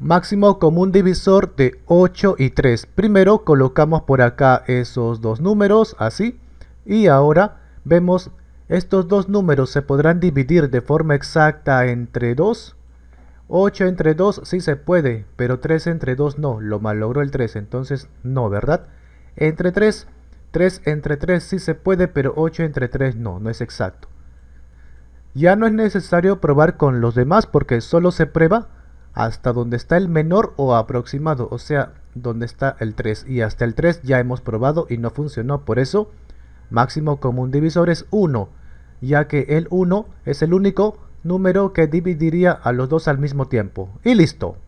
máximo común divisor de 8 y 3 primero colocamos por acá esos dos números así y ahora vemos estos dos números se podrán dividir de forma exacta entre 2 8 entre 2 sí se puede pero 3 entre 2 no lo malogró el 3 entonces no verdad entre 3 3 entre 3 sí se puede pero 8 entre 3 no no es exacto ya no es necesario probar con los demás porque solo se prueba hasta donde está el menor o aproximado, o sea, donde está el 3. Y hasta el 3 ya hemos probado y no funcionó, por eso máximo común divisor es 1, ya que el 1 es el único número que dividiría a los dos al mismo tiempo. Y listo.